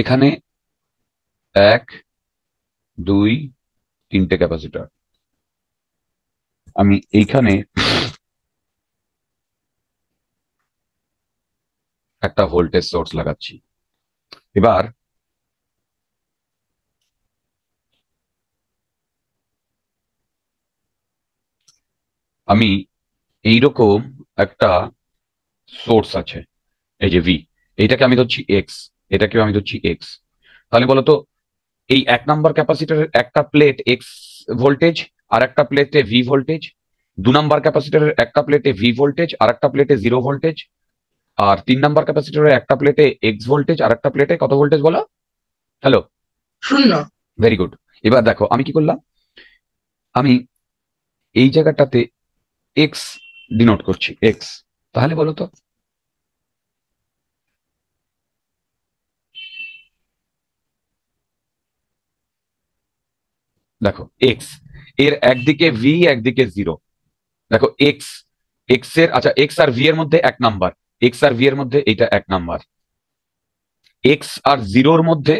এখানে এক দুই তিনটে ক্যাপাসিটার আমি এইখানে একটা ভোল্টেজ সোর্স লাগাচ্ছি এবার আমি এইরকম একটা সোর্স আছে এই যে ভি এইটাকে আমি ধরছি এক্স এটাকেও আমি ধরছি এক্স তাহলে বলতো এই এক নাম্বার ক্যাপাসিটারের একটা প্লেট এক্স ভোল্টেজ আর একটা প্লেটে ভি ভোল্টেজ দু নাম্বার ক্যাপাসিটারের একটা প্লেটে ভি ভোল্টেজ আর একটা প্লেটে জিরো ভোল্টেজ আর তিন নাম্বার ক্যাপাসিটারের একটা প্লেটে এক্স ভোল্টেজ আর একটা প্লেটে কত ভোল্টেজ বলো হ্যালো শূন্য ভেরি গুড এবার দেখো আমি কি করলাম আমি এই জায়গাটাতে এক্স ডিনোট করছি এক্স তাহলে বলো তো দেখো এক্স এর একদিকে ভি একদিকে জিরো দেখো এক্স এক্স এর আচ্ছা এক্স আর ভি এর মধ্যে এক নাম্বার এক্স আর ভি এর মধ্যে এটা এক নাম্বার এক্স আর জিরোর মধ্যে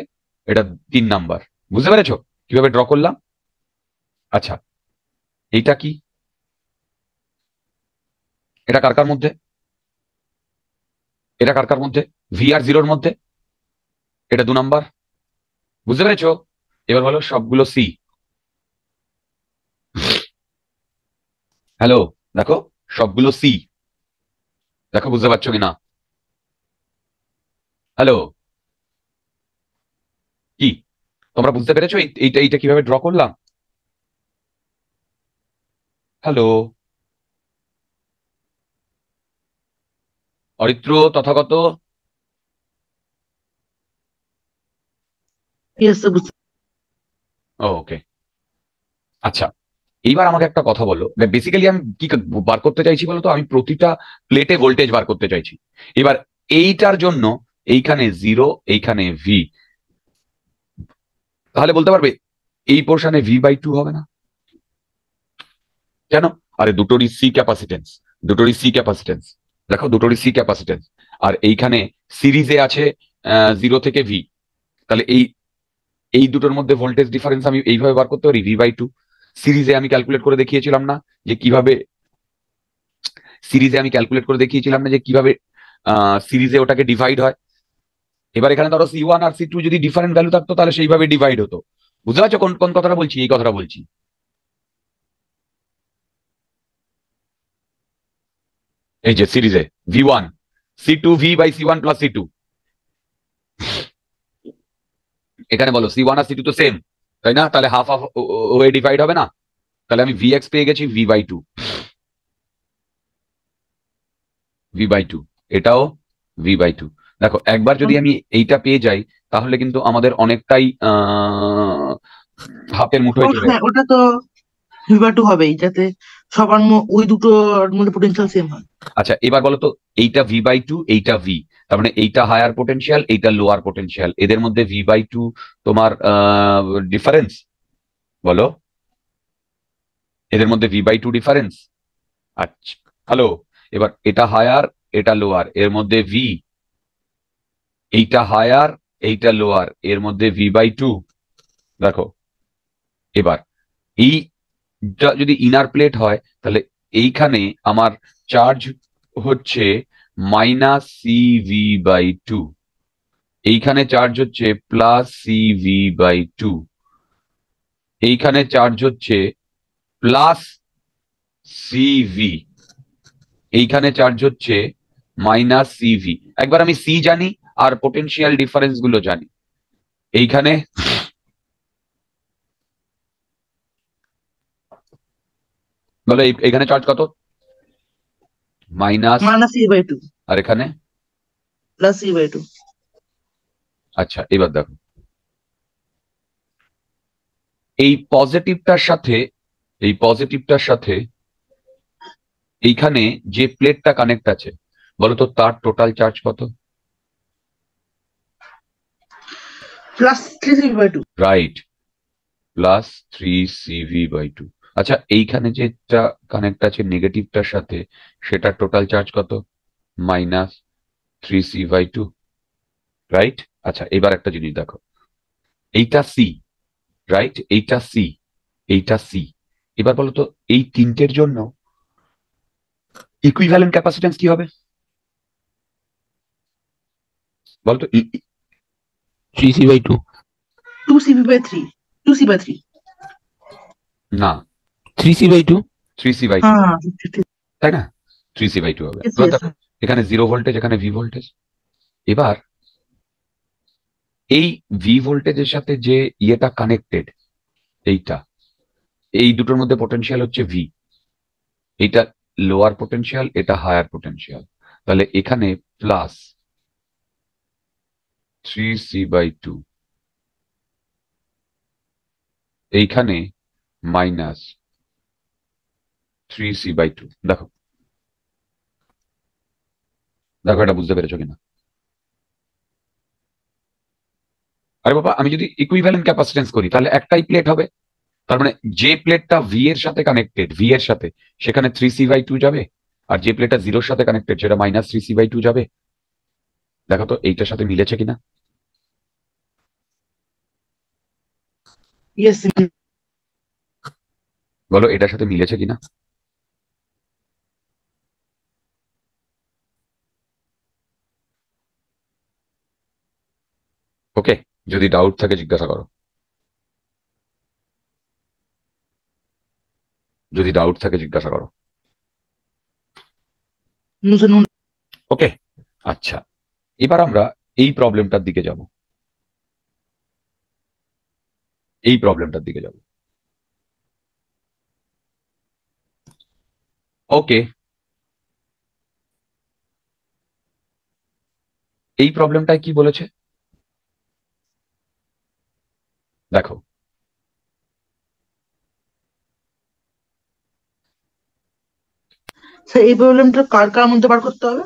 এটা তিন নাম্বার বুঝতে পেরেছো কিভাবে ড্র করলাম আচ্ছা এইটা কি এটা কার কার মধ্যে এটা কার কার মধ্যে ভি আর জিরোর মধ্যে এটা দু নাম্বার বুঝতে পেরেছো এবার হলো সবগুলো সি হ্যালো দেখো সবগুলো সি দেখো বুঝতে পারছো কিনা হ্যালো কি তোমরা বুঝতে পেরেছো এইটা এইটা কিভাবে ড্র করলাম hello Aritra Tathagata okay oh, আচ্ছা এইবার আমাকে একটা কথা বলো বেসিক্যালি মানে আমি কি বার করতে চাইছি বলতো আমি প্রতিটা প্লেটে ভোল্টেজ বার করতে চাইছি এবার এইটার জন্য এইখানে জিরো এইখানে ভি তাহলে বলতে পারবে এই পোর্শনে ভি বাই টু হবে না কেন আরে দুটোরই সি ক্যাপাসিটেন্স দুটোরই সি ক্যাপাসিটেন্স দেখো দুটোরই সি ক্যাপাসিটেন্স আর এইখানে সিরিজে আছে জিরো থেকে ভি তাহলে এই এই দুটোর মধ্যে ভোল্টেজ ডিফারেন্স আমি এইভাবে বার করতে পারি ভি বাই টু সিরিজে আমি ক্যালকুলেট করে দেখিয়েছিলাম না যে কিভাবে সিরিজে আমি ক্যালকুলেট করে দেখিয়েছিলাম না যে কিভাবে সিরিজে ওটাকে ডিভাইড হয় এবার এখানে ধরো সি ওয়ান আর সি টু যদি ডিফারেন্ট ভ্যালু থাকতো তাহলে সেইভাবে ডিভাইড হতো বুঝতে পারছো কোন কোন কথাটা বলছি এই কথাটা বলছি এই যে সিরিজে V one C two V by C one plus C two এখানে বলো সি ওয়ান আর সি টু তো সেম তাই না তাহলে হাফ হাফ ওয়ে ডিভাইড হবে না তাহলে আমি ভি এক্স পেয়ে গেছি V by two V by two এটাও ভি বাই টু দেখো একবার যদি আমি এইটা পেয়ে যাই তাহলে কিন্তু আমাদের অনেকটাই আহ হাফের মুঠো হ্যাঁ, ওটা তো ভি বাই টু হবেই যাতে সবার ওই দুটোর মধ্যে পোটেনশিয়াল সেম হয় আচ্ছা এবার বলো তো এইটা ভি বাই টু এইটা ভি তার মানে এইটা হায়ার পোটেনশিয়াল এইটা লোয়ার পোটেনশিয়াল এদের মধ্যে ভি বাই টু তোমার ডিফারেন্স বলো এদের মধ্যে ভি বাই টু ডিফারেন্স আচ্ছা হ্যালো এবার এটা হায়ার এটা লোয়ার এর মধ্যে ভি এইটা হায়ার এইটা লোয়ার এর মধ্যে ভি বাই টু দেখো এবার এইটা যদি ইনার প্লেট হয় তাহলে এইখানে আমার চার্জ হচ্ছে মাইনাস সিভি বাই টু এইখানে চার্জ হচ্ছে plus C V by two এইখানে চার্জ হচ্ছে প্লাস সিভি এইখানে চার্জ হচ্ছে মাইনাস সি ভি একবার আমি সি জানি আর পোটেনশিয়াল ডিফারেন্স গুলো জানি এইখানে বলো এখানে চার্জ কত মাইনাস e আর এখানে e আচ্ছা এবার দেখো এই পজিটিভটার সাথে এই পজিটিভটার সাথে এইখানে যে প্লেটটা কানেক্ট আছে বলতো তার টোটাল চার্জ কত plus three CV by two right plus three CV by two আচ্ছা এইখানে যেটা কানেক্ট আছে নেগেটিভটার সাথে সেটা টোটাল চার্জ কত minus three C by two right আচ্ছা এবার একটা জিনিস দেখো এইটা সি রাইট এইটা সি এইটা সি এবার বলো তো এই তিনটের জন্য ইকুইভ্যালেন্ট ক্যাপাসিটেন্স কি হবে বলতো three C by two two C by three two C by three না three C by two three C by তাই না থ্রি সি বাই টু হবে এখানে জিরো ভোল্টেজ এখানে ভি ভোল্টেজ এবার এই ভি ভোল্টেজের সাথে যে ইয়েটা কানেক্টেড এইটা এই দুটোর মধ্যে পটেনশিয়াল হচ্ছে ভি এটা লোয়ার পটেনশিয়াল এটা হায়ার পটেনশিয়াল তাহলে এখানে plus three C by two এইখানে minus three C by two দেখো দেখো এটা বুঝতে পেরেছো কিনা আরে বাবা আমি যদি ইকুইভ্যালেন্ট ক্যাপাসিটেন্স করি তাহলে একটাই প্লেট হবে তার মানে যে প্লেটটা ভি এর সাথে কানেক্টেড ভি এর সাথে সেখানে থ্রি সি বাই টু যাবে আর যে প্লেটটা জিরোর সাথে কানেক্টেড সেটা minus three C by two যাবে দেখো তো এইটার সাথে মিলেছে কিনা বলো এটার সাথে মিলেছে কিনা ওকে যদি ডাউট থাকে জিজ্ঞাসা করো যদি ডাউট থাকে জিজ্ঞাসা করো ওকে আচ্ছা এবার আমরা এই প্রবলেমটার দিকে যাব এই প্রবলেমটার দিকে যাব ওকে এই প্রবলেমটাই কি বলেছে দেখো এই প্রবলেমটা কার কার মধ্যে বার করতে হবে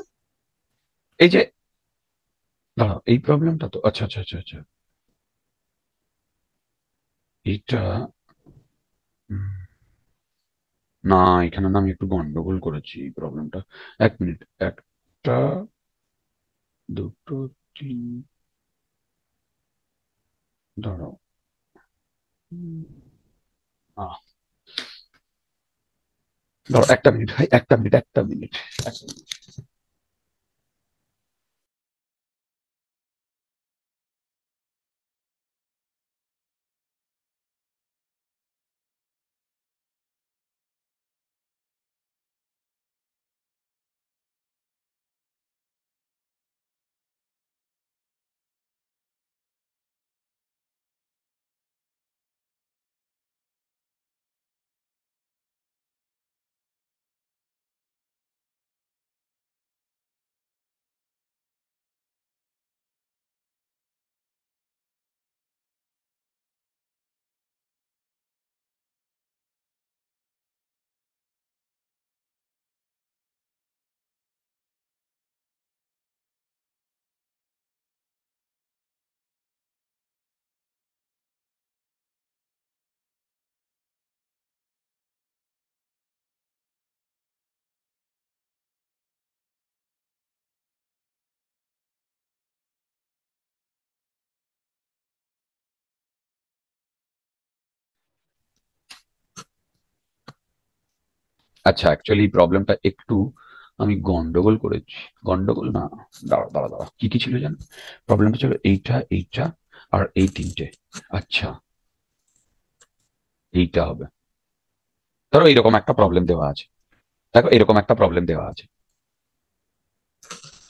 এই যে দাঁড়াও এই প্রবলেমটা তো আচ্ছা আচ্ছা আচ্ছা আচ্ছা এটা না এখানে না আমি একটু গন্ডগোল করেছি এই প্রবলেমটা এক মিনিট একটা দুটো তিন দাঁড়াও ধরো একটা মিনিট ভাই একটা মিনিট একটা মিনিট একটা মিনিট আচ্ছা অ্যাকচুয়ালি প্রবলেমটা একটু আমি গন্ডগোল করেছি গন্ডগোল না দাঁড়া দাঁড়া দাঁড়া কি কি ছিল জান প্রবলেমটা ছিল এইটা এইটা আর এই তিনটে আচ্ছা এইটা হবে ধরো এইরকম একটা প্রবলেম দেওয়া আছে দেখো এরকম একটা প্রবলেম দেওয়া আছে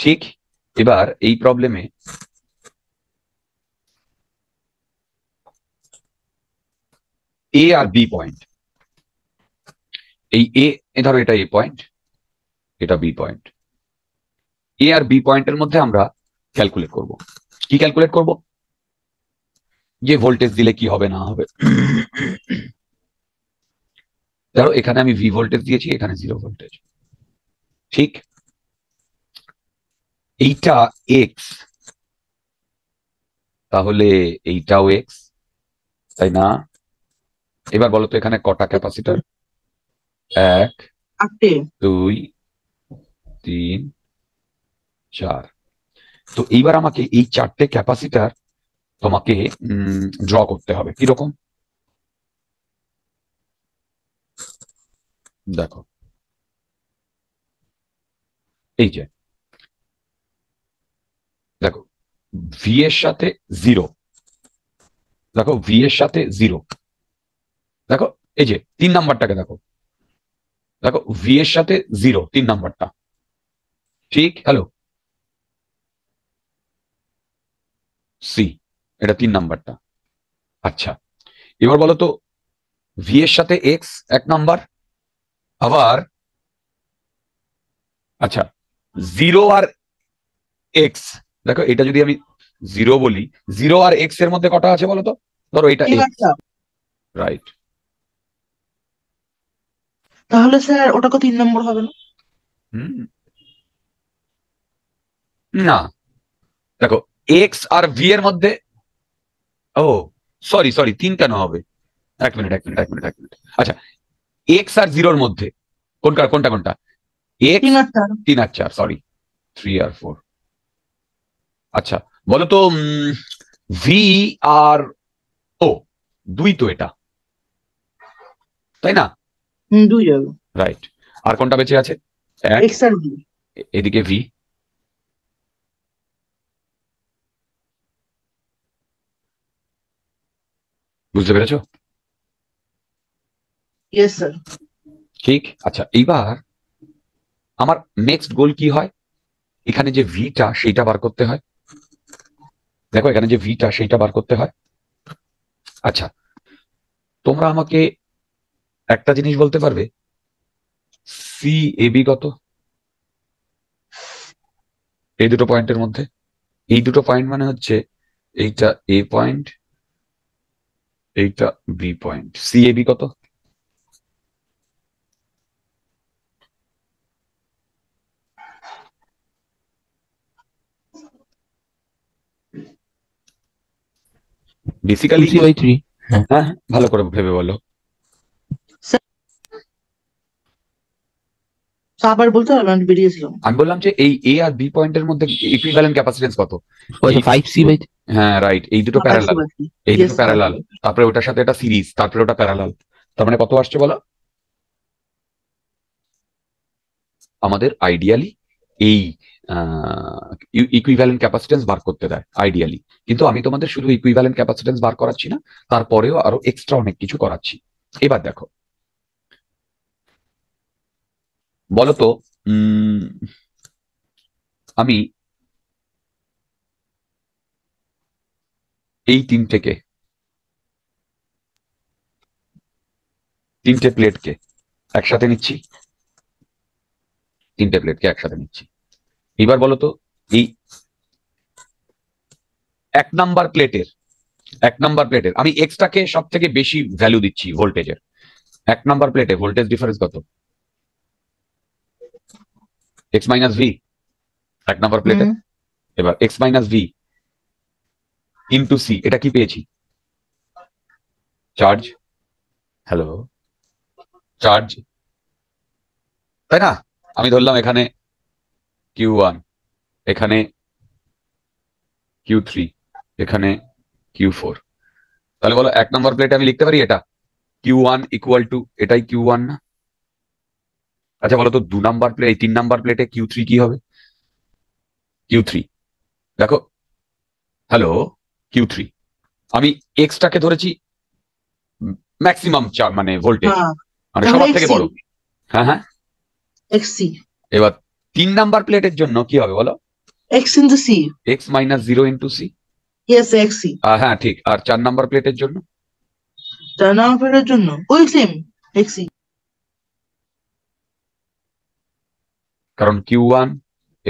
ঠিক এবার এই প্রবলেমে এ আর বি পয়েন্ট এই এ এই ধরো এটা এ পয়েন্ট এটা বি পয়েন্ট এ আর বি পয়েন্টের মধ্যে আমরা ক্যালকুলেট করব কি ক্যালকুলেট করব যে ভোল্টেজ দিলে কি হবে না হবে ধরো এখানে আমি ভি ভোল্টেজ দিয়েছি এখানে জিরো ভোল্টেজ ঠিক এইটা এক্স তাহলে এইটাও এক্স তাই না এবার বলো তো এখানে কটা ক্যাপাসিটার এক দুই তিন চার তো এইবার আমাকে এই চারটে ক্যাপাসিটার তোমাকে ড্র করতে হবে কিরকম দেখো এই যে দেখো ভি এর সাথে জিরো দেখো ভি এর সাথে জিরো দেখো এই যে তিন নাম্বারটাকে দেখো দেখো ভি এর সাথে জিরো তিন নাম্বারটা ঠিক হ্যালো সি এটা তিন নাম্বারটা আচ্ছা এবার বলো তো ভি এর সাথে এক্স এক নাম্বার আবার আচ্ছা জিরো আর এক্স দেখো এটা যদি আমি জিরো বলি জিরো আর এক্স এর মধ্যে কটা আছে বলো তো ধরো এটা রাইট তাহলে স্যার তো তিন নম্বর হবে না না দেখো এক্স আর ভি এর মধ্যে ও সরি সরি তিন কেন হবে এক মিনিট এক মিনিট এক মিনিট এক মিনিট আচ্ছা এক্স আর জিরোর মধ্যে কোনটা কোনটা কোনটা তিন আর চার সরি থ্রি আর ফোর আচ্ছা বলো তো ভি আর ও দুই তো এটা তাই না দুই জায়গা রাইট আর কোনটা বেঁচে আছে এক্স আর ভি এদিকে ভি বুঝতে পেরেছো ইয়েস স্যার ঠিক আচ্ছা এইবার আমার নেক্সট গোল কি হয় এখানে যে ভিটা সেইটা বার করতে হয় দেখো এখানে যে ভিটা সেইটা বার করতে হয় আচ্ছা তোমরা আমাকে একটা জিনিস বলতে পারবে সি এবি কত এই দুটো পয়েন্টের মধ্যে এই দুটো পয়েন্ট মানে হচ্ছে এইটা এ পয়েন্ট এইটা বি পয়েন্ট সি এবি কত বেসিক্যালি হ্যাঁ ভালো করে ভেবে বলো আমি বললাম যে এই আর মধ্যে কত হ্যাঁ রাইট এই দুটো প্যারালাল তারপরে ওটার সাথে সিরিজ তারপরে ওটা প্যারালাল তার মানে কত আসছে আমাদের আইডিয়ালি এই ইকুইভ্যালেন্ট ক্যাপাসিটেন্স e- বার করতে দেয় আইডিয়ালি কিন্তু আমি তোমাদের শুধু ইকুইভ্যালেন্ট ক্যাপাসিটেন্স বার করাচ্ছি না তারপরেও আরো এক্সট্রা অনেক কিছু করাচ্ছি এবার দেখো বলতো আমি এই থেকে তিনটে প্লেটকে একসাথে নিচ্ছি তিনটে প্লেটকে একসাথে নিচ্ছি এবার বলতো এই এক নাম্বার প্লেটের এক নাম্বার প্লেটের আমি এক্সট্রাকে সব থেকে বেশি ভ্যালু দিচ্ছি ভোল্টেজের এক নাম্বার প্লেটে ভোল্টেজ ডিফারেন্স কত এক্স মাইনাস ভি এক নম্বর প্লেটে এবার X minus V into C এটা কি পেয়েছি চার্জ হ্যালো চার্জ তাই না আমি ধরলাম এখানে কিউ ওয়ান এখানে কিউ থ্রি এখানে কিউ ফোর তাহলে বলো এক নম্বর প্লেটে আমি লিখতে পারি এটা কিউ ওয়ান ইকুয়াল টু এটাই কিউ ওয়ান না আচ্ছা বলো তো দু নাম্বার প্লেট এই তিন নাম্বার প্লেটে কিউ থ্রি কি হবে কিউ থ্রি দেখো হ্যালো কিউ থ্রি আমি এক্সটাকে ধরেছি ম্যাক্সিমাম চার মানে ভোল্টেজ হ্যাঁ। মানে সবার থেকে বড় হ্যাঁ হ্যাঁ এবার তিন নাম্বার প্লেটের জন্য কি হবে বলো X into C X minus zero into C হ্যাঁ ঠিক আর চার নাম্বার প্লেটের জন্য চার নাম্বার প্লেটের জন্য ওই সেম এক্সি কারণ কিউ ওয়ান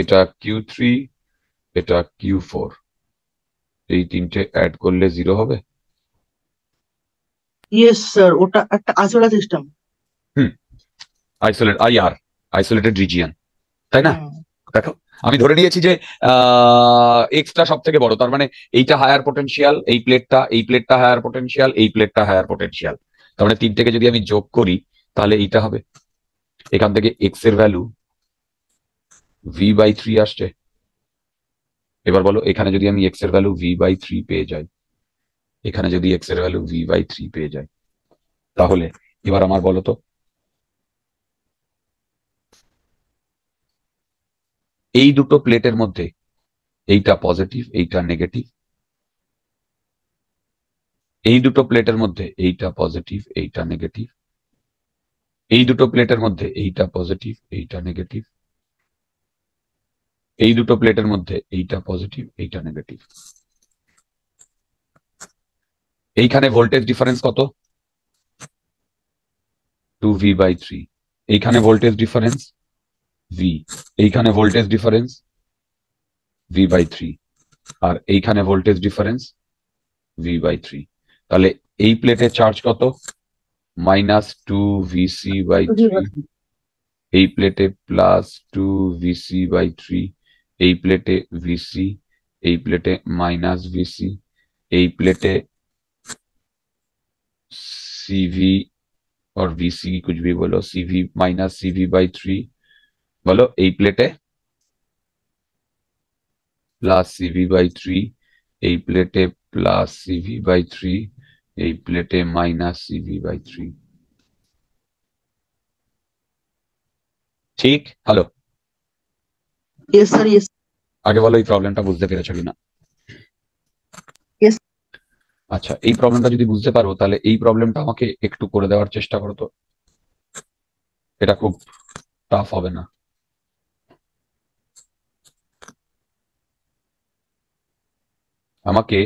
এটা কিউ থ্রি এটা কিউ ফোর এই তিনটে অ্যাড করলে জিরো হবে ইয়েস স্যার ওটা সিস্টেম আইসোলেট আইসোলেটেড তাই না দেখো আমি ধরে নিয়েছি যে সব থেকে বড় তার মানে এইটা হায়ার পটেনশিয়াল এই প্লেটটা এই প্লেটটা হায়ার পটেনশিয়াল এই প্লেটটা হায়ার পটেনশিয়াল তার মানে তিনটেকে যদি আমি যোগ করি তাহলে এইটা হবে এখান থেকে এক্স এর ভ্যালু ভি বাই থ্রি আসছে এবার বলো এখানে যদি আমি এক্স এর ভ্যালু ভি বাই থ্রি পেয়ে যাই এখানে যদি এক্স এর ভ্যালু ভি বাই থ্রি পেয়ে যাই তাহলে এবার আমার বলো তো এই দুটো প্লেটের মধ্যে এইটা পজিটিভ এইটা নেগেটিভ এই দুটো প্লেটের মধ্যে এইটা পজিটিভ এইটা নেগেটিভ এই দুটো প্লেটের মধ্যে এইটা পজিটিভ এইটা নেগেটিভ এই দুটো প্লেটের মধ্যে এইটা পজিটিভ এইটা নেগেটিভ এইখানে ভোল্টেজ ডিফারেন্স কত টু ভি বাই থ্রি এইখানে ভোল্টেজ ডিফারেন্স ভি এইখানে voltage difference V by three আর এইখানে voltage difference V by three তাহলে এই প্লেটে চার্জ কত minus two V C by three এই প্লেটে plus two V C by three এই প্লেটে ভিসি এই প্লেটে মাইনাস ভিসি এই প্লেটে सीवी और वीसी कुछ भी बोलो CV minus CV by three बोलो A plate plus CV by three A plate plus CV by three A plate minus CV by three ठीक हेलो ইয়েস স্যার ইয়েস আগে বলো এই প্রবলেমটা বুঝতে পেরেছো কিনা আচ্ছা এই প্রবলেমটা যদি বুঝতে পারো তাহলে এই প্রবলেমটা আমাকে একটু করে দেওয়ার চেষ্টা করো তো এটা খুব টাফ হবে না আমাকে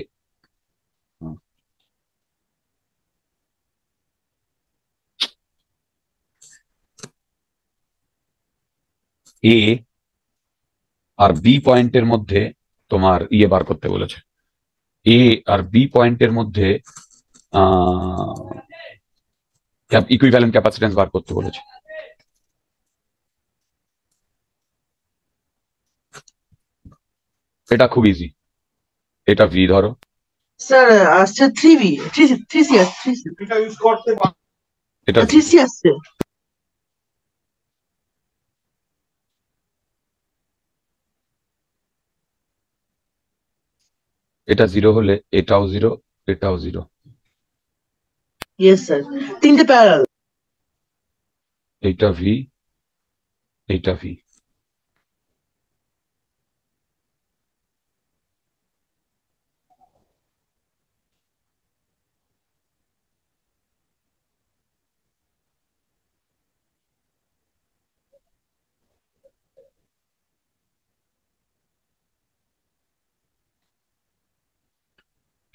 এ আর বি পয়েন্টের মধ্যে তোমার ইয়ে বার করতে বলেছে এ আর বি পয়েন্টের মধ্যে ইকুইভ্যালেন্ট ক্যাপাসিটেন্স বার করতে বলেছে এটা খুব ইজি এটা ভি ধরো স্যার আসছে three B three three C আসছে এটা ইউজ করতে পারো এটা থ্রি সি আসছে এটা জিরো হলে এটাও জিরো এটাও জিরো ইয়েস স্যার তিনটে এইটা ভি এইটা ভি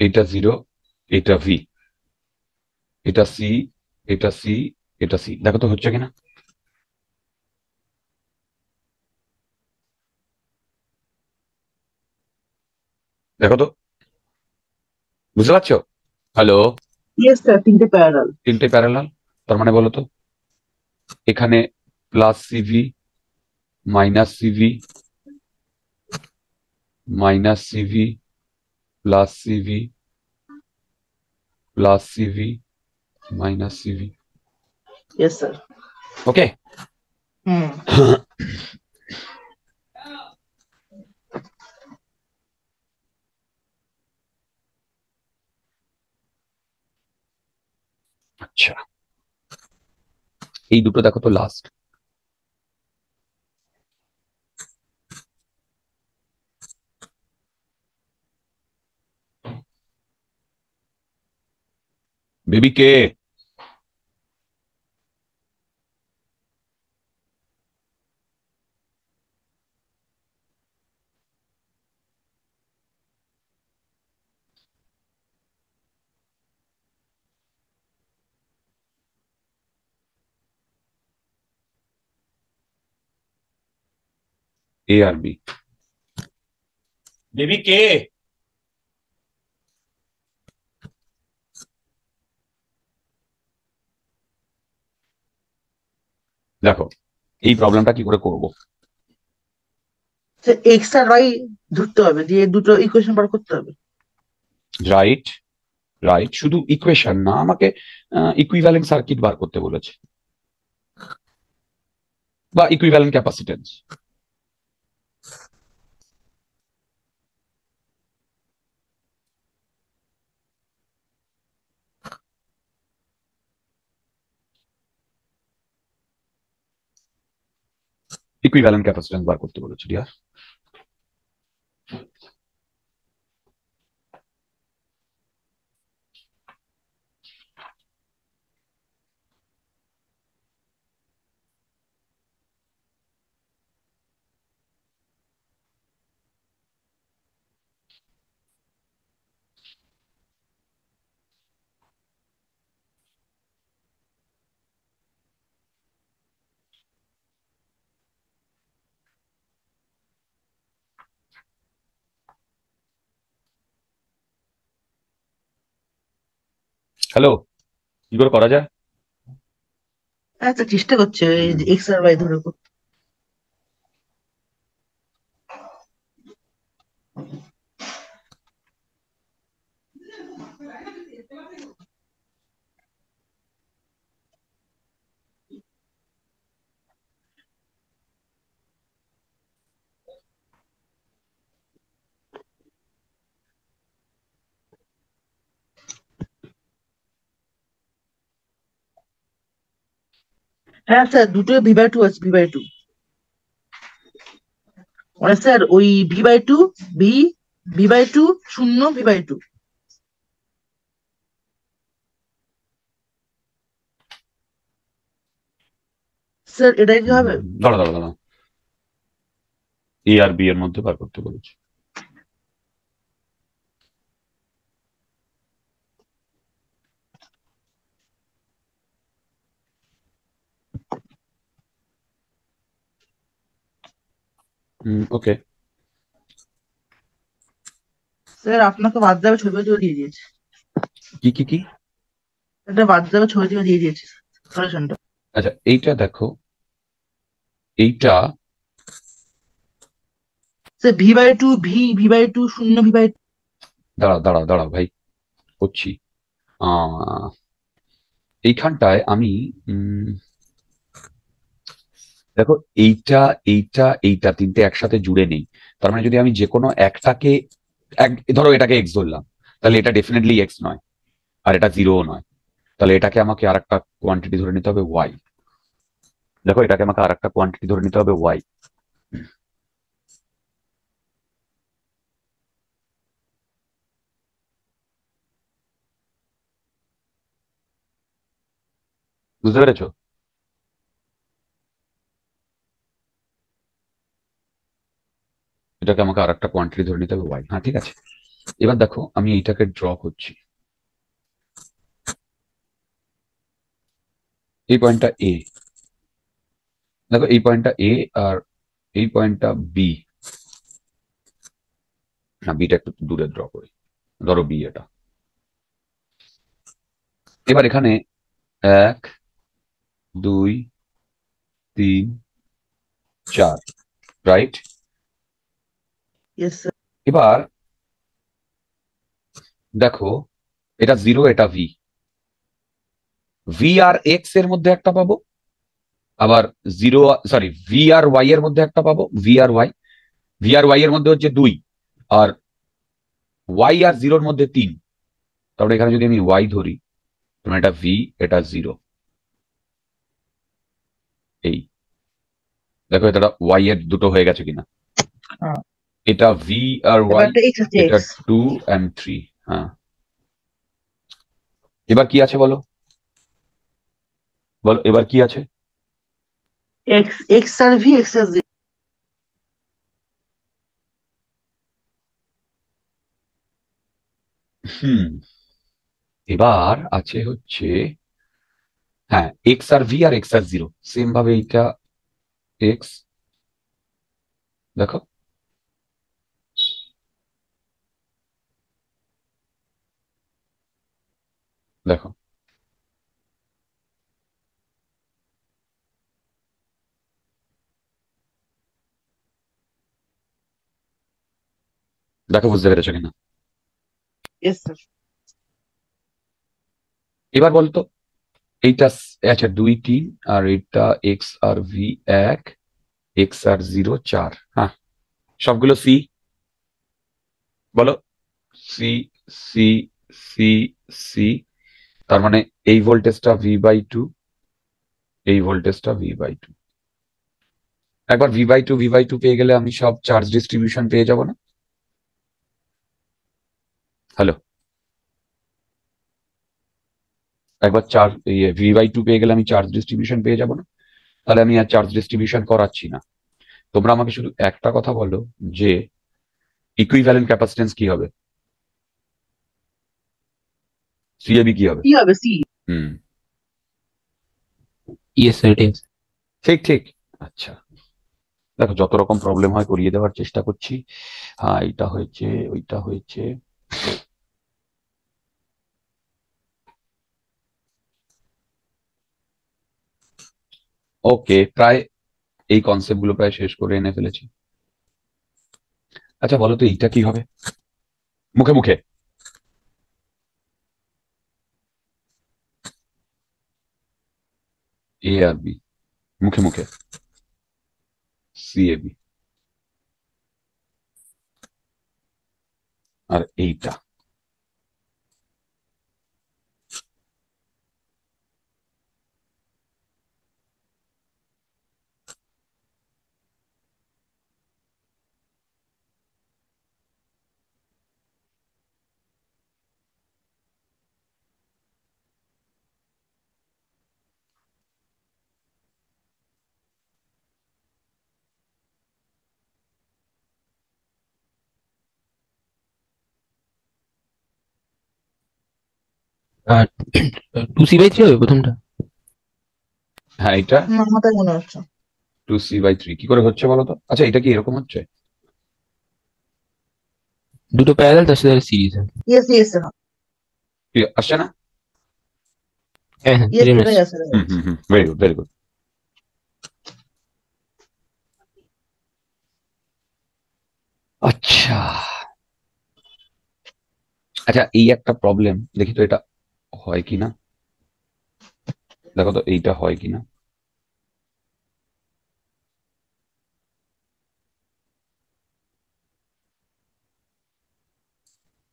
এটা জিরো এটা ভি এটা সি এটা সি এটা সি দেখো তো হচ্ছে কিনা দেখো তো বুঝতে পারছো হ্যালো তিনটে প্যারাল তিনটে প্যারালাল তার মানে বলো তো এখানে plus CV minus CV minus CV plus CV plus CV minus CV. Yes, sir. Okay. Mm. আচ্ছা এই দুটো দেখো তো last Baby, ¿qué? ARB. ¿Baby qué arb দেখো এই প্রবলেমটা কি করে করব ধরতে হবে দিয়ে দুটো ইকুয়েশন বার করতে হবে রাইট রাইট শুধু ইকুয়েশন না আমাকে ইকুইভ্যালেন্ট সার্কিট বার করতে বলেছে বা ইকুইভ্যালেন্ট ক্যাপাসিটেন্স ইকুইভ্যালেন্ট ক্যাপাসিট্যান্স বার করতে বলেছিল ইয়ার হ্যালো কি করে করা যায় আচ্ছা চেষ্টা করছে এক্স আর ওয়াই ধরে করতে হ্যাঁ স্যার দুটোই ভি বাই টু আছে ভি বাই টু মানে স্যার ওই V by two V V by two শূন্য ভি বাই টু স্যার এটাই কি হবে দাঁড়া দাঁড়া দাঁড়া এ আর বি এর মধ্যে বার করতে বলেছি ওকে স্যার আপনাকে বাদ যাবে ছবিও দিয়ে দিয়েছে কি কি কি এটা বাদ যাবে ছবিও দিয়ে দিয়েছে আচ্ছা এইটা দেখো এইটা sir V by two V V by two শূন্য ভি বাই দাঁড়া দাঁড়া দাঁড়া ভাই করছি এইখানটায় আমি উম দেখো এইটা এইটা এইটা তিনটে একসাথে জুড়ে নেই তার মানে যদি আমি যে কোনো একটাকে এক ধরো এটাকে এক্স ধরলাম তাহলে এটা ডেফিনেটলি এক্স নয় আর এটা জিরোও নয় তাহলে এটাকে আমাকে আর একটা কোয়ান্টিটি ধরে নিতে হবে ওয়াই দেখো এটাকে আমাকে আর একটা কোয়ান্টিটি ধরে নিতে হবে ওয়াই বুঝতে পেরেছো এটাকে আমাকে আর একটা কোয়ান্টিটি ধরে নিতে হবে ওয়াই হ্যাঁ ঠিক আছে এবার দেখো আমি এইটাকে ড্র করছি এই পয়েন্টটা এ দেখো এই পয়েন্টটা এ আর এই পয়েন্টটা বি না বিটা একটু দূরে ড্র করি ধরো বি এটা এবার এখানে এক দুই তিন চার রাইট এবার দেখো এটা জিরো এটা ভি ভি আর এক্স এর মধ্যে একটা পাবো আবার জিরো সরি ভি আর ওয়াই এর মধ্যে একটা পাবো ভি আর ওয়াই ভি আর ওয়াই এর মধ্যে হচ্ছে দুই আর ওয়াই আর জিরোর মধ্যে তিন তারপরে এখানে যদি আমি ওয়াই ধরি তাহলে এটা ভি এটা জিরো এই দেখো এটা ওয়াই এর দুটো হয়ে গেছে কিনা হ্যাঁ। এটা ভি আর ওয়াই এটা টু এন্ড থ্রি হ্যাঁ এবার কি আছে বলো বলো এবার কি আছে এবার আছে হচ্ছে হ্যাঁ এক্স আর ভি আর এক্স আর জিরো সেম ভাবে এইটা এক্স দেখো দেখো দেখো বুঝতে পেরেছো কিনা এবার বলতো এইটা আচ্ছা দুইটি আর এটা এক্স আর ভি এক এক্স আর জিরো চার হ্যাঁ সবগুলো সি বলো সি সি সি সি তার মানে এই ভোল্টেজটা ভি বাই টু এই ভোল্টেজটা ভি বাই টু একবার V by two V by two পেয়ে গেলে আমি সব চার্জ ডিস্ট্রিবিউশন পেয়ে যাব না হ্যালো একবার চার্জ ইয়ে ভি বাই টু পেয়ে গেলে আমি চার্জ ডিস্ট্রিবিউশন পেয়ে যাব না তাহলে আমি আর চার্জ ডিস্ট্রিবিউশন করাচ্ছি না তোমরা আমাকে শুধু একটা কথা বলো যে ইকুইভ্যালেন্ট ক্যাপাসিটেন্স কি হবে সিএবি কি হবে কি হবে সি ইয়েস ইট ইজ ঠিক ঠিক আচ্ছা দেখো যত রকম প্রবলেম হয় করিয়ে দেওয়ার চেষ্টা করছি হ্যাঁ এটা হয়েছে ওইটা হয়েছে ওকে প্রায় এই কনসেপ্টগুলো প্রায় শেষ করে এনে ফেলেছি আচ্ছা বলো তো এইটা কি হবে মুখে মুখে ए आर बी मुख्य मुख्य सी ए बी और एटा আর টু সি বাই থ্রি হবে প্রথমটা হ্যাঁ এটা মনে হচ্ছে টু সি বাই থ্রি কি করে হচ্ছে বলো তো আচ্ছা এটা কি এরকম হচ্ছে দুটো প্যারালাল তার সাথে সিরিজ আসছে না হ্যাঁ ভেরি হ্যাঁ, আচ্ছা আচ্ছা এই একটা প্রবলেম দেখি তো এটা হয় কিনা দেখো তো এইটা হয় কিনা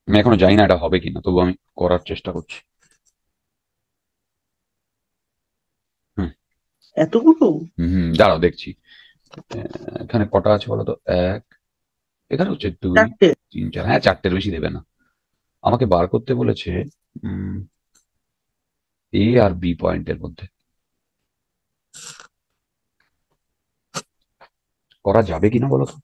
আমি এখনো জানি না এটা হবে কিনা তবু আমি করার চেষ্টা করছি দাঁড়াও দেখছি এখানে কটা আছে বলো তো এক এখানে হচ্ছে দুই তিন চার হ্যাঁ চারটের বেশি দেবে না আমাকে বার করতে বলেছে উম এ আর বি পয়েন্টের মধ্যে করা যাবে কিনা বলো তো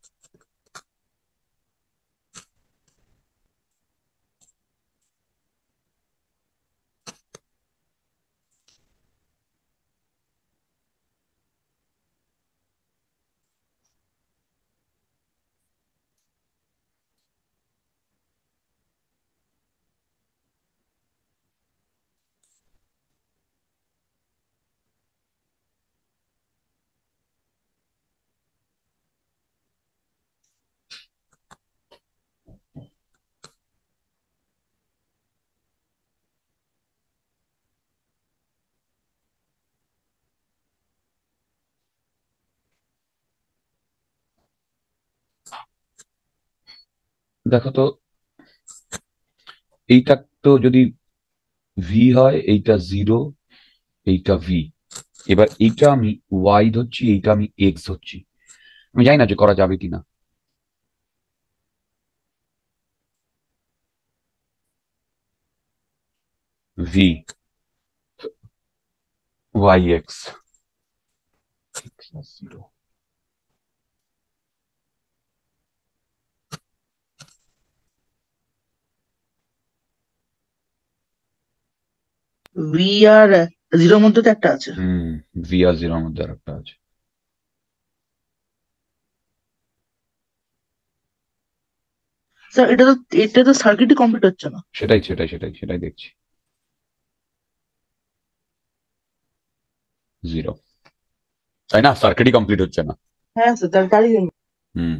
দেখো তো এইটা তো যদি ভি হয় এইটা জিরো এইটা ভি এবার এইটা আমি ওয়াই ধরছি এইটা আমি এক্স ধরছি আমি জানি না যে করা যাবে কিনা V Y X zero V আর জিরোর মধ্যে তো একটা আছে হুম ভি আর জিরোর মধ্যে আর একটা আছে স্যার এটা তো এটা তো সার্কিটই কমপ্লিট হচ্ছে না সেটাই সেটাই সেটাই সেটাই দেখছি জিরো তাই না সার্কিটই কমপ্লিট হচ্ছে না হ্যাঁ স্যার তার হুম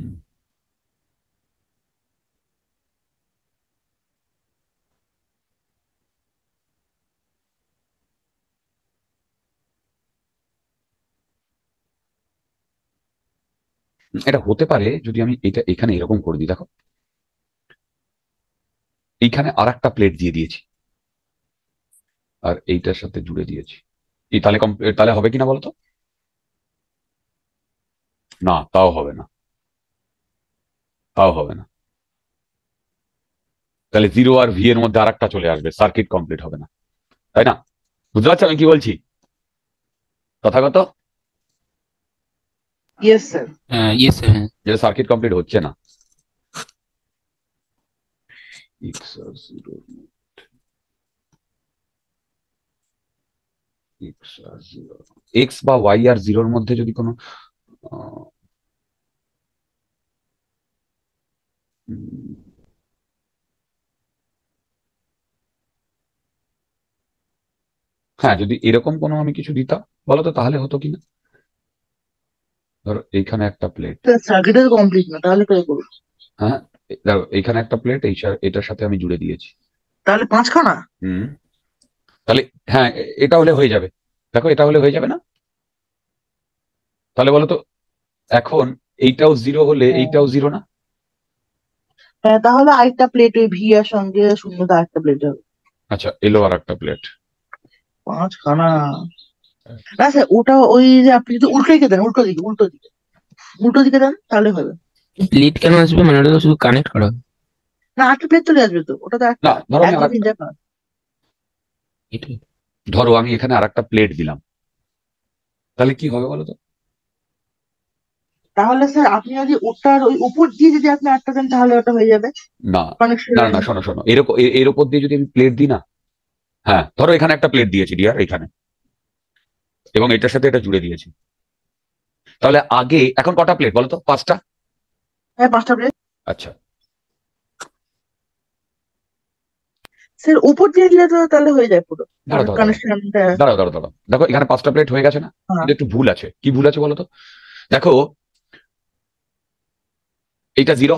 এটা হতে পারে যদি আমি এটা এখানে এরকম করে দিই দেখো এইখানে আর একটা প্লেট দিয়ে দিয়েছি আর এইটার সাথে জুড়ে দিয়েছি এই তাহলে তাহলে হবে কিনা বলতো না তাও হবে না তাও হবে না তাহলে জিরো আর ভি এর মধ্যে আর একটা চলে আসবে সার্কিট কমপ্লিট হবে না তাই না বুঝতে পারছি আমি কি বলছি তথাগত ইয়েস যেটা সার্কিট কমপ্লিট হচ্ছে না x বা y আর 0 মধ্যে যদি কোন হ্যাঁ যদি এরকম কোনো আমি কিছু দিতাম বলো তো তাহলে হতো কিনা ধরো এইখানে একটা প্লেট সার্কিটের কমপ্লিট না তাহলে ট্রাই করুন হ্যাঁ দেখো এইখানে একটা প্লেট এই এটার সাথে আমি জুড়ে দিয়েছি তাহলে পাঁচখানা হুম তাহলে হ্যাঁ এটা হলে হয়ে যাবে দেখো এটা হলে হয়ে যাবে না তাহলে বলো তো এখন এইটাও জিরো হলে হ্যাঁ। এইটাও জিরো না হ্যাঁ তাহলে আরেকটা প্লেট ওই ভি এর সঙ্গে শূন্যতা আরেকটা প্লেট হবে আচ্ছা এলো আর একটা প্লেট পাঁচখানা না স্যার ওটা ওই যে আপনি যদি উল্টো দিকে দেন উল্টো দিকে উল্টো দিকে উল্টো দিকে দেন তাহলে হবে প্লেট কেন আসবে মানে ওটা শুধু কানেক্ট করা না আটটা প্লেট চলে আসবে তো ওটা তো ধরো আমি এখানে আর একটা প্লেট দিলাম তাহলে কি হবে বলো তো তাহলে স্যার আপনি যদি ওটার ওই উপর দিয়ে যদি আপনি আটটা দেন তাহলে ওটা হয়ে যাবে না না না শোনো শোনো এরকম এর উপর দিয়ে যদি আমি প্লেট দিই না হ্যাঁ ধরো এখানে একটা প্লেট দিয়েছি ডিয়ার এখানে এবং এটার সাথে এটা জুড়ে দিয়েছি তাহলে আগে এখন কটা প্লেট বলতো পাঁচটা হ্যাঁ পাঁচটা প্লেট আচ্ছা স্যার উপর দিয়ে পাঁচটা প্লেট হয়ে গেছে না হ্যাঁ। একটু ভুল আছে কি ভুল আছে দেখো এইটা জিরো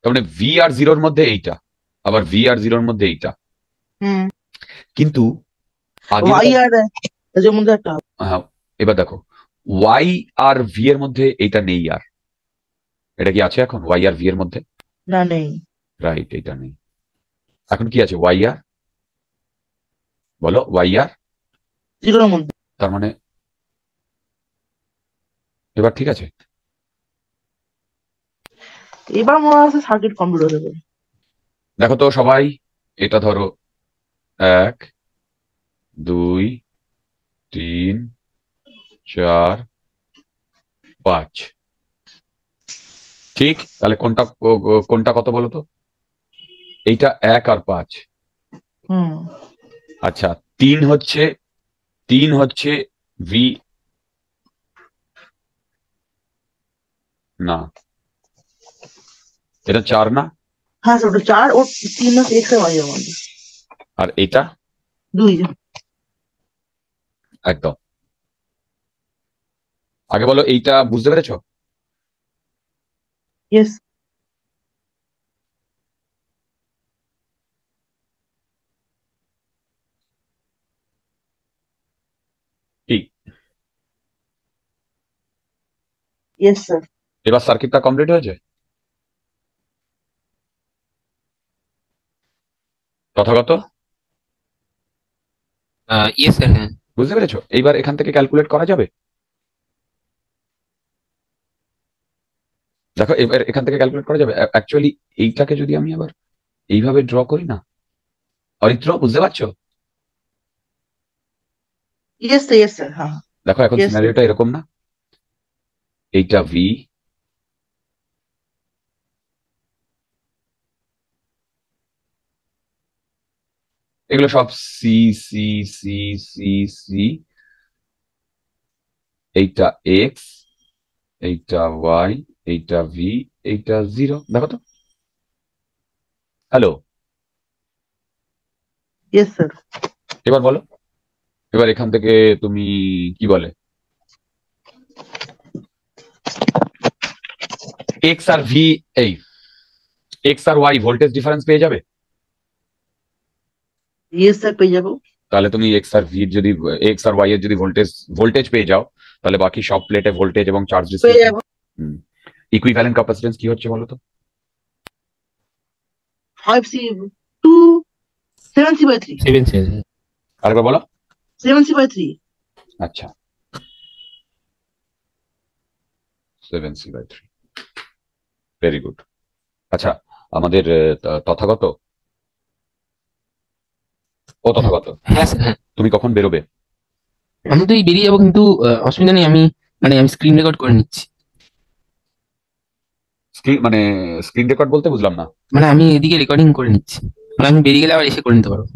তার মানে ভি আর জিরোর মধ্যে এইটা আবার ভি আর জিরোর মধ্যে এইটা কিন্তু এর মধ্যে একটা হ্যাঁ এবার দেখো ওয়াই আর ভি এর মধ্যে এটা নেই আর এটা কি আছে এখন ওয়াই আর ভি এর মধ্যে না নেই রাইট এটা নেই এখন কি আছে ওয়াই আর বলো ওয়াই আর তার মানে এবার ঠিক আছে এবার মনে সার্কিট দেখো তো সবাই এটা ধরো এক দুই তিন চার পাঁচ ঠিক তাহলে কোনটা কোনটা কত বলো তো এইটা এক আর পাঁচ আচ্ছা তিন হচ্ছে তিন হচ্ছে ভি না এটা চার না হ্যাঁ ও আর এটা দুই একদম আগে বলো এইটা বুঝতে পেরেছো ইয়েস এবার সার্কিটটা কমপ্লিট হয়েছে তথাগত ইয়েস uh, স্যার হ্যাঁ বুঝতে পেরেছ এইবার এখান থেকে ক্যালকুলেট করা যাবে দেখো এবার এখান থেকে ক্যালকুলেট করা যাবে অ্যাকচুয়ালি এইটাকে যদি আমি আবার এইভাবে ড্র করি না অরিত্র বুঝতে পারছো হ্যাঁ। দেখো এখন সিনারিওটা এরকম না এইটা ভি এগুলো সব C C C C C এইটা এক্স এইটা ওয়াই এইটা ভি এইটা জিরো দেখো তো হ্যালো স্যার এবার বলো এবার এখান থেকে তুমি কি বলে এক্স আর ভি এই এক্স আর ওয়াই ভোল্টেজ ডিফারেন্স পেয়ে যাবে পেয়ে যাবো তাহলে তুমি এক্স আর ভি যদি এক্স আর ওয়াই এর যদি ভোল্টেজ ভোল্টেজ পেয়ে যাও তাহলে বাকি সব প্লেটে ভোল্টেজ এবং চার্জ পেয়ে যাবো ইকুইভ্যালেন্ট ক্যাপাসিটেন্স কি হচ্ছে বলো তো 5 সি 2 7 সি বাই 3 7 সি আরেকবার বলো 7 সি 3 আচ্ছা 7 সি বাই 3 ভেরি গুড আচ্ছা আমাদের তথাগত ও হ্যাঁ তুমি কখন বেরোবে আমি তো এই বেরিয়ে যাবো কিন্তু অসুবিধা নেই আমি মানে আমি স্ক্রিন রেকর্ড করে নিচ্ছি স্ক্রিন মানে স্ক্রিন রেকর্ড বলতে বুঝলাম না মানে আমি এদিকে রেকর্ডিং করে নিচ্ছি মানে আমি বেরিয়ে গেলে আবার এসে করে নিতে পারবো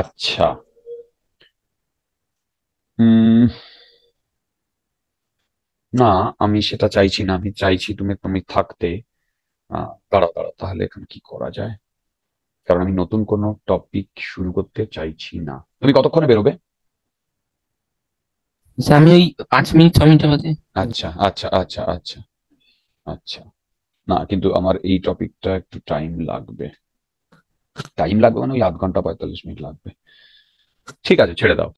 আচ্ছা উম, না আমি সেটা চাইছি না আমি চাইছি তুমি তুমি থাকতে আহ, দাঁড়াও দাঁড়াও তাহলে এখানে কি করা যায় কারণ আমি নতুন কোনো টপিক শুরু করতে চাইছি না তুমি কতক্ষণে বেরোবে আচ্ছা, আমি ওই পাঁচ মিনিট ছ মিনিটের মধ্যে আচ্ছা আচ্ছা আচ্ছা আচ্ছা আচ্ছা না কিন্তু আমার এই টপিকটা একটু টাইম লাগবে টাইম লাগবে মানে ওই আধ ঘন্টা পঁয়তাল্লিশ মিনিট লাগবে ঠিক আছে ছেড়ে দাও